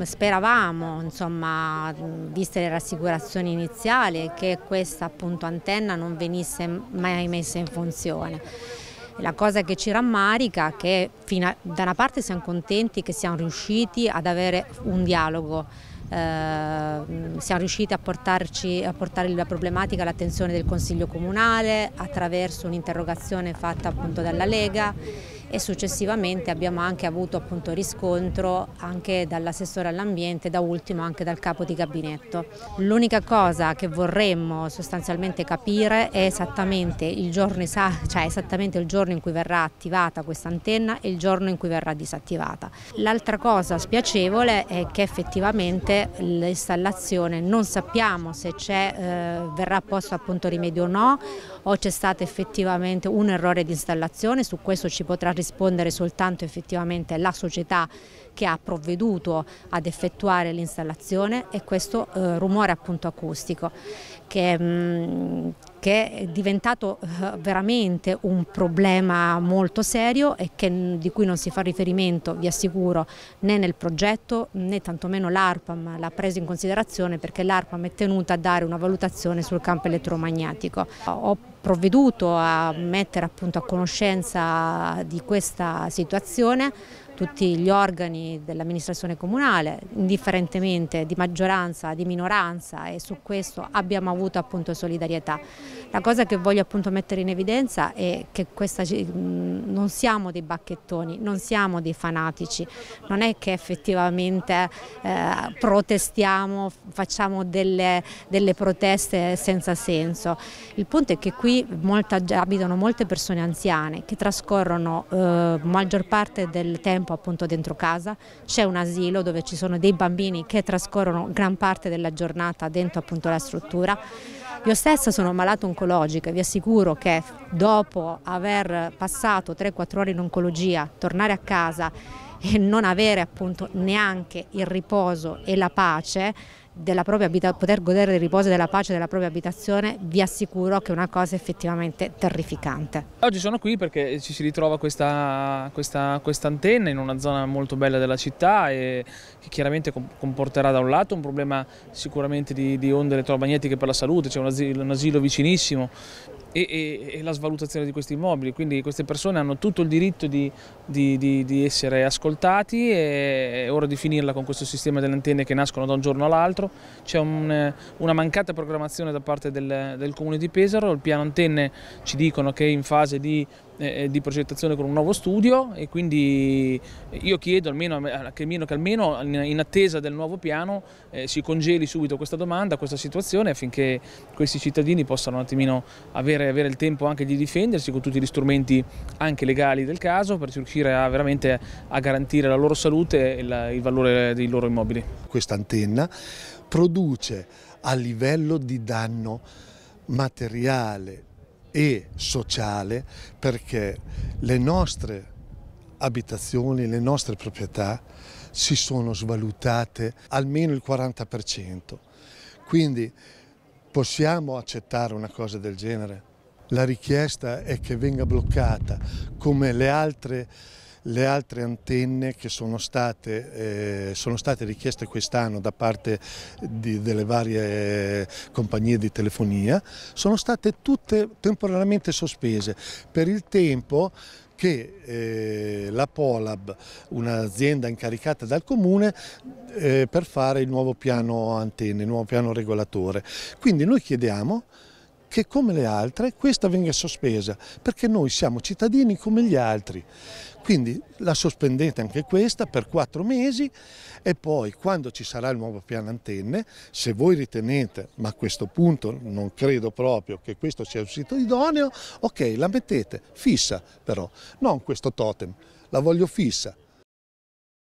Speravamo, insomma, viste le rassicurazioni iniziali, che questa appunto, antenna non venisse mai messa in funzione. La cosa che ci rammarica è che a, da una parte siamo contenti che siamo riusciti ad avere un dialogo eh, siamo riusciti a, portarci, a, portare la problematica all'attenzione del Consiglio Comunale attraverso un'interrogazione fatta appunto dalla Lega e successivamente abbiamo anche avuto appunto, riscontro anche dall'assessore all'ambiente, e da ultimo anche dal capo di gabinetto. L'unica cosa che vorremmo sostanzialmente capire è esattamente il giorno, cioè esattamente il giorno in cui verrà attivata questa antenna e il giorno in cui verrà disattivata. L'altra cosa spiacevole è che effettivamente l'installazione non sappiamo se eh, verrà posto appunto rimedio o no o c'è stato effettivamente un errore di installazione, su questo ci potrà rispondere soltanto effettivamente la società che ha provveduto ad effettuare l'installazione e questo eh, rumore appunto acustico che, mm, che è diventato eh, veramente un problema molto serio e che, mm, di cui non si fa riferimento, vi assicuro, né nel progetto né tantomeno l'ARPAM l'ha preso in considerazione perché l'ARPAM è tenuta a dare una valutazione sul campo elettromagnetico. Ho provveduto a mettere appunto a conoscenza di questa situazione tutti gli organi dell'amministrazione comunale, indifferentemente di maggioranza, di minoranza e su questo abbiamo avuto appunto solidarietà. La cosa che voglio appunto mettere in evidenza è che questa, non siamo dei bacchettoni, non siamo dei fanatici, non è che effettivamente eh, protestiamo, facciamo delle, delle proteste senza senso. Il punto è che qui molta, abitano molte persone anziane che trascorrono eh, maggior parte del tempo campo appunto dentro casa, c'è un asilo dove ci sono dei bambini che trascorrono gran parte della giornata dentro appunto la struttura. Io stessa sono malata oncologica e vi assicuro che dopo aver passato 3-4 ore in oncologia, tornare a casa e non avere appunto neanche il riposo e la pace della propria abitazione, poter godere del riposo e della pace della propria abitazione, vi assicuro che è una cosa effettivamente terrificante. Oggi sono qui perché ci si ritrova questa, questa quest antenna in una zona molto bella della città e che chiaramente comporterà da un lato un problema sicuramente di, di onde elettromagnetiche per la salute, c'è cioè un, un asilo vicinissimo e, e, e, la svalutazione di questi immobili, quindi queste persone hanno tutto il diritto di, di, di, di essere ascoltati e è ora di finirla con questo sistema delle antenne che nascono da un giorno all'altro, c'è un, una mancata programmazione da parte del, del Comune di Pesaro, il piano antenne ci dicono che è in fase di eh, di progettazione con un nuovo studio e quindi io chiedo almeno, che almeno in attesa del nuovo piano eh, si congeli subito questa domanda, questa situazione affinché questi cittadini possano un attimino avere, avere il tempo anche di difendersi con tutti gli strumenti anche legali del caso per riuscire a, veramente a garantire la loro salute e la, il valore dei loro immobili. Questa antenna produce a livello di danno materiale e sociale perché le nostre abitazioni, le nostre proprietà si sono svalutate almeno il 40%. Quindi possiamo accettare una cosa del genere? La richiesta è che venga bloccata come le altre le altre antenne che sono state, eh, sono state richieste quest'anno da parte di, delle varie compagnie di telefonia sono state tutte temporaneamente sospese per il tempo che eh, la Polab, un'azienda incaricata dal comune, eh, per fare il nuovo piano antenne, il nuovo piano regolatore. Quindi noi chiediamo che come le altre questa venga sospesa, perché noi siamo cittadini come gli altri. Quindi la sospendete anche questa per quattro mesi e poi quando ci sarà il nuovo piano antenne, se voi ritenete, ma a questo punto non credo proprio che questo sia il sito idoneo, ok, la mettete fissa però, non questo totem, la voglio fissa.